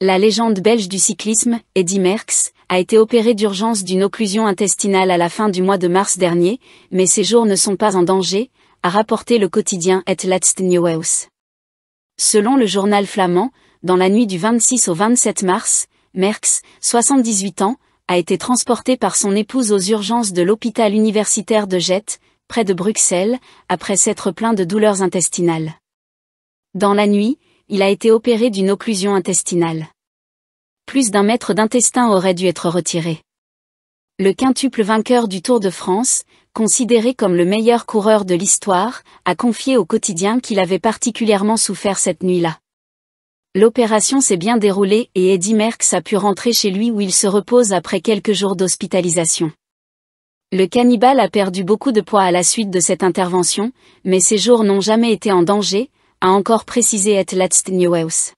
La légende belge du cyclisme, Eddie Merckx, a été opéré d'urgence d'une occlusion intestinale à la fin du mois de mars dernier, mais ses jours ne sont pas en danger, a rapporté le quotidien Et Laatste Nieuws. Selon le journal flamand, dans la nuit du 26 au 27 mars, Merckx, 78 ans, a été transporté par son épouse aux urgences de l'hôpital universitaire de Jette, près de Bruxelles, après s'être plaint de douleurs intestinales. Dans la nuit, il a été opéré d'une occlusion intestinale. Plus d'un mètre d'intestin aurait dû être retiré. Le quintuple vainqueur du Tour de France, considéré comme le meilleur coureur de l'histoire, a confié au quotidien qu'il avait particulièrement souffert cette nuit-là. L'opération s'est bien déroulée et Eddy Merckx a pu rentrer chez lui où il se repose après quelques jours d'hospitalisation. Le cannibale a perdu beaucoup de poids à la suite de cette intervention, mais ses jours n'ont jamais été en danger, a encore précisé Let's Last House.